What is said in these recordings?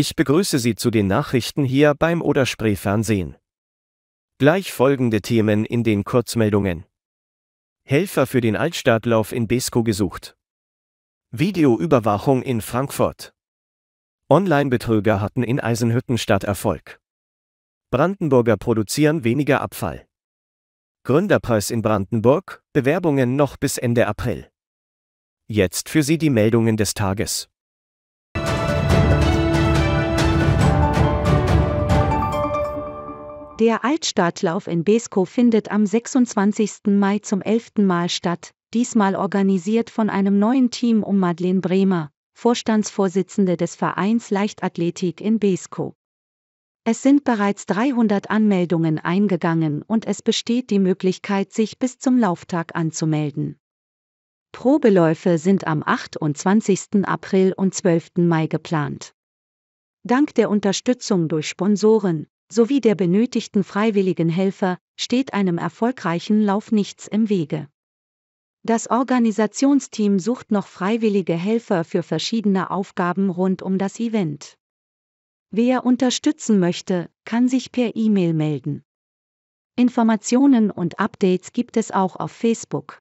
Ich begrüße Sie zu den Nachrichten hier beim Oder Oderspree Fernsehen. Gleich folgende Themen in den Kurzmeldungen. Helfer für den Altstadtlauf in Besko gesucht. Videoüberwachung in Frankfurt. Online-Betrüger hatten in Eisenhüttenstadt Erfolg. Brandenburger produzieren weniger Abfall. Gründerpreis in Brandenburg, Bewerbungen noch bis Ende April. Jetzt für Sie die Meldungen des Tages. Der Altstadtlauf in Besko findet am 26. Mai zum 11. Mal statt, diesmal organisiert von einem neuen Team um Madeleine Bremer, Vorstandsvorsitzende des Vereins Leichtathletik in Besko. Es sind bereits 300 Anmeldungen eingegangen und es besteht die Möglichkeit, sich bis zum Lauftag anzumelden. Probeläufe sind am 28. April und 12. Mai geplant. Dank der Unterstützung durch Sponsoren, sowie der benötigten freiwilligen Helfer, steht einem erfolgreichen Lauf nichts im Wege. Das Organisationsteam sucht noch freiwillige Helfer für verschiedene Aufgaben rund um das Event. Wer unterstützen möchte, kann sich per E-Mail melden. Informationen und Updates gibt es auch auf Facebook.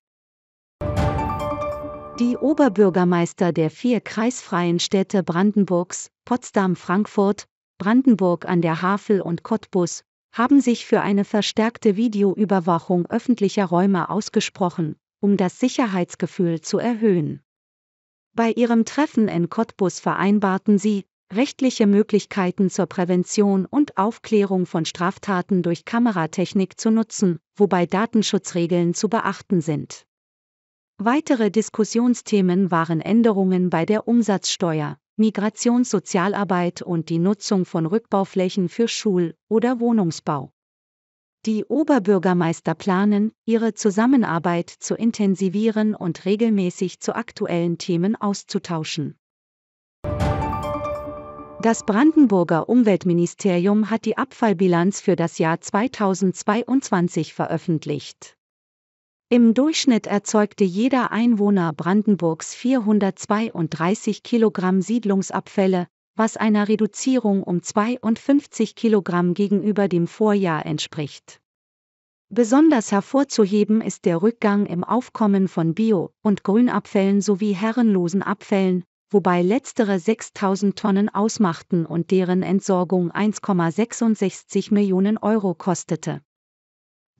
Die Oberbürgermeister der vier kreisfreien Städte Brandenburgs, Potsdam, Frankfurt, Brandenburg an der Havel und Cottbus, haben sich für eine verstärkte Videoüberwachung öffentlicher Räume ausgesprochen, um das Sicherheitsgefühl zu erhöhen. Bei ihrem Treffen in Cottbus vereinbarten sie, rechtliche Möglichkeiten zur Prävention und Aufklärung von Straftaten durch Kameratechnik zu nutzen, wobei Datenschutzregeln zu beachten sind. Weitere Diskussionsthemen waren Änderungen bei der Umsatzsteuer, Migrationssozialarbeit und die Nutzung von Rückbauflächen für Schul- oder Wohnungsbau. Die Oberbürgermeister planen, ihre Zusammenarbeit zu intensivieren und regelmäßig zu aktuellen Themen auszutauschen. Das Brandenburger Umweltministerium hat die Abfallbilanz für das Jahr 2022 veröffentlicht. Im Durchschnitt erzeugte jeder Einwohner Brandenburgs 432 Kilogramm Siedlungsabfälle, was einer Reduzierung um 52 Kilogramm gegenüber dem Vorjahr entspricht. Besonders hervorzuheben ist der Rückgang im Aufkommen von Bio- und Grünabfällen sowie herrenlosen Abfällen, wobei letztere 6000 Tonnen ausmachten und deren Entsorgung 1,66 Millionen Euro kostete.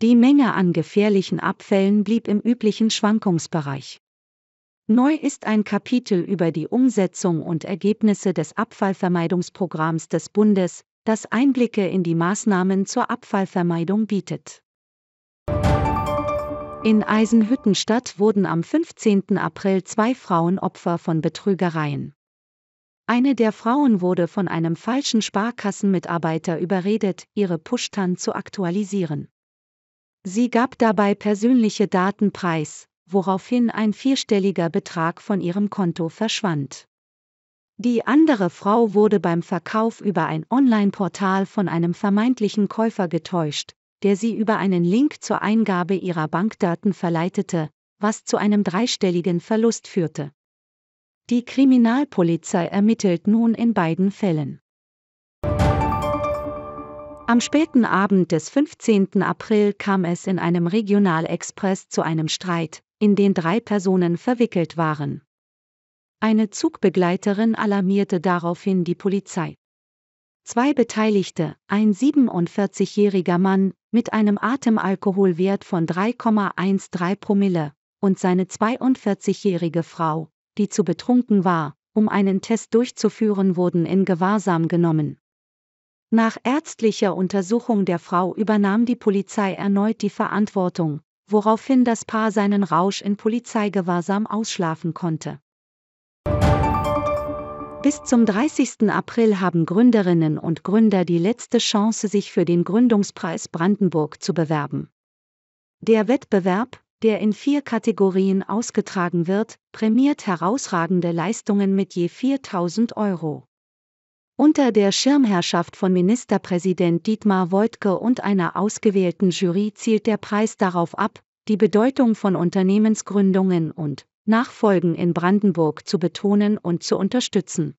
Die Menge an gefährlichen Abfällen blieb im üblichen Schwankungsbereich. Neu ist ein Kapitel über die Umsetzung und Ergebnisse des Abfallvermeidungsprogramms des Bundes, das Einblicke in die Maßnahmen zur Abfallvermeidung bietet. In Eisenhüttenstadt wurden am 15. April zwei Frauen Opfer von Betrügereien. Eine der Frauen wurde von einem falschen Sparkassenmitarbeiter überredet, ihre Pushtan zu aktualisieren. Sie gab dabei persönliche Daten preis, woraufhin ein vierstelliger Betrag von ihrem Konto verschwand. Die andere Frau wurde beim Verkauf über ein Online-Portal von einem vermeintlichen Käufer getäuscht, der sie über einen Link zur Eingabe ihrer Bankdaten verleitete, was zu einem dreistelligen Verlust führte. Die Kriminalpolizei ermittelt nun in beiden Fällen. Am späten Abend des 15. April kam es in einem Regionalexpress zu einem Streit, in den drei Personen verwickelt waren. Eine Zugbegleiterin alarmierte daraufhin die Polizei. Zwei Beteiligte, ein 47-jähriger Mann mit einem Atemalkoholwert von 3,13 Promille und seine 42-jährige Frau, die zu betrunken war, um einen Test durchzuführen, wurden in Gewahrsam genommen. Nach ärztlicher Untersuchung der Frau übernahm die Polizei erneut die Verantwortung, woraufhin das Paar seinen Rausch in Polizeigewahrsam ausschlafen konnte. Bis zum 30. April haben Gründerinnen und Gründer die letzte Chance, sich für den Gründungspreis Brandenburg zu bewerben. Der Wettbewerb, der in vier Kategorien ausgetragen wird, prämiert herausragende Leistungen mit je 4000 Euro. Unter der Schirmherrschaft von Ministerpräsident Dietmar Woidke und einer ausgewählten Jury zielt der Preis darauf ab, die Bedeutung von Unternehmensgründungen und Nachfolgen in Brandenburg zu betonen und zu unterstützen.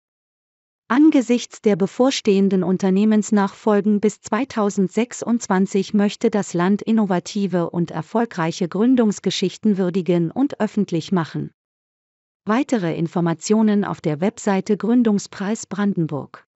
Angesichts der bevorstehenden Unternehmensnachfolgen bis 2026 möchte das Land innovative und erfolgreiche Gründungsgeschichten würdigen und öffentlich machen. Weitere Informationen auf der Webseite Gründungspreis Brandenburg.